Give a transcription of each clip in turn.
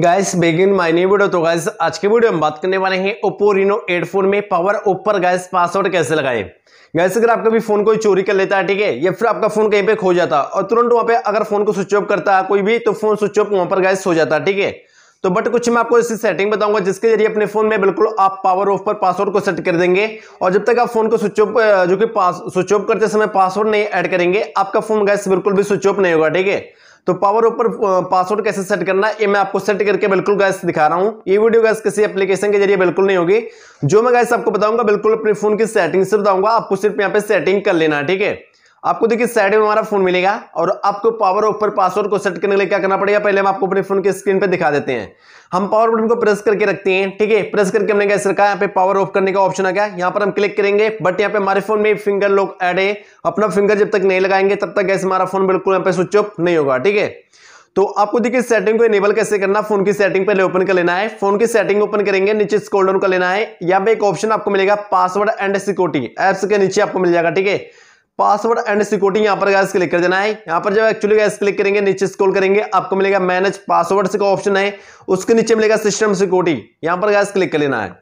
guys begin my नई video तो guys आज के वीडियो में बात करने वाले हैं ओप्पो रिनो एट फोन में पावर ऊपर गाइस पासवर्ड कैसे लगाए गैस अगर आपका भी फोन कोई चोरी कर लेता है ठीक है या फिर आपका फोन कहीं पे खो जाता है और तुरंत वहां पे अगर फोन को स्विच ऑफ करता है कोई भी तो फोन स्विच ऑफ वहां पर गैस हो जाता है ठीक है तो बट कुछ मैं आपको इसकी सेटिंग बताऊंगा जिसके जरिए अपने फोन में बिल्कुल आप पावर ऑफ पर पासवर्ड को सेट कर देंगे और जब तक आप फोन को स्विच ऑफ जो कि स्विच ऑफ करते समय पासवर्ड नहीं ऐड करेंगे आपका फोन गैस बिल्कुल भी स्विच ऑफ नहीं होगा ठीक है तो पावर ऊपर पासवर्ड कैसे सेट करना है ये मैं आपको सेट करके बिल्कुल गैस दिखा रहा हूँ ये वीडियो गैस किसी एप्लीकेशन के जरिए बिल्कुल नहीं होगी जो मैं गैस आपको बताऊंगा बिल्कुल अपने फोन की सेटिंग से बताऊंगा आपको सिर्फ यहाँ पे सेटिंग कर लेना है ठीक है आपको देखिए साइड में हमारा फोन मिलेगा और आपको पावर ऊपर पासवर्ड को सेट करने के लिए क्या करना पड़ेगा पहले हम आपको अपने फोन के स्क्रीन पे दिखा देते हैं हम पावर बटन को प्रेस करके रखते हैं ठीक है प्रेस करके हमने कैसे रखा यहाँ पे पावर ऑफ करने का ऑप्शन आ गया यहाँ पर हम क्लिक करेंगे बट यहाँ पे हमारे फोन में फिंगर लॉक ऐड है अपना फिंगर जब तक नहीं लगाएंगे तब तक कैसे हमारा फोन बिल्कुल यहाँ पे स्विच ऑफ नहीं होगा ठीक है तो आपको देखिए सेटिंग को इनेबल कैसे करना फोन की सेटिंग पहले ओपन कर लेना है फोन की सेटिंग ओपन करेंगे नीचे स्कोल्डर का कर लेना है यहाँ पे एक ऑप्शन आपको मिलेगा पासवर्ड एंड सिक्योरिटी एप्स के नीचे आपको मिल जाएगा ठीक है पासवर्ड एंड सिक्योरिटी यहां पर गैस क्लिक कर देना है यहां पर जब एक्चुअली गैस क्लिक करेंगे नीचे स्क्रॉल करेंगे आपको मिलेगा मैनेज पासवर्ड का ऑप्शन है उसके नीचे मिलेगा सिस्टम सिक्योरिटी यहां पर गैस क्लिक कर लेना है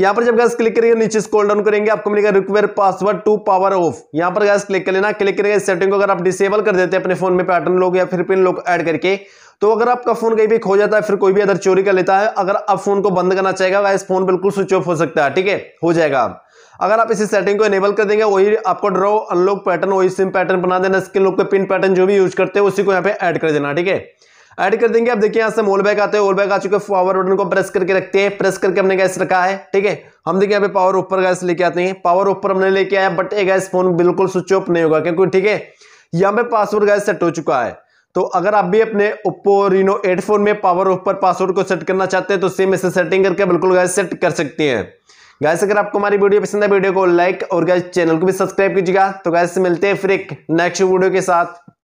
यहां पर जब गैस क्लिक करेंगे नीचे स्क्रॉल डाउन करेंगे आपको मिलेगा require password to power off यहां पर गैस क्लिक कर लेना क्लिक करेंगे सेटिंग को अगर आप डिसेबल कर देते हैं अपने फोन में पैटर्न लोग या फिर पिन लोग ऐड करके तो अगर आपका फोन कहीं भी खो जाता है फिर कोई भी अदर चोरी कर लेता है अगर आप फोन को बंद करना चाहेगा वैसे फोन बिल्कुल स्विच ऑफ हो सकता है ठीक है हो जाएगा अगर आप इसी सेटिंग को इनेबल कर देंगे वही आपको ड्रॉ अनलॉक पैटर्न वही सिम पैटर्न बना देना स्किन लॉक पे पिन पैटर्न जो भी यूज करते हैं उसी को यहाँ पे ऐड कर देना ठीक है ऐड कर देंगे आप देखिए यहाँ से मोल बैक आते हैं ओल बैक आ चुके हैं पावर बटन को प्रेस करके रखते हैं प्रेस करके हमने गैस रखा है ठीक है हम देखिए यहाँ पे पावर ऊपर गैस लेके आते हैं पावर ऊपर हमने लेके आया बट ये गैस फोन बिल्कुल स्विच ऑफ नहीं होगा क्योंकि ठीक है यहाँ पे पासवर्ड गैस सेट हो चुका है तो अगर आप भी अपने ओप्पो रिनो एट फोन में पावर ऑफ पर पासवर्ड को सेट करना चाहते हैं तो सेम ऐसे सेटिंग करके बिल्कुल गैस सेट कर सकते हैं गैस अगर आपको हमारी वीडियो पसंद है वीडियो को लाइक और गैस चैनल को भी सब्सक्राइब कीजिएगा तो गैस मिलते हैं फिर एक नेक्स्ट वीडियो के साथ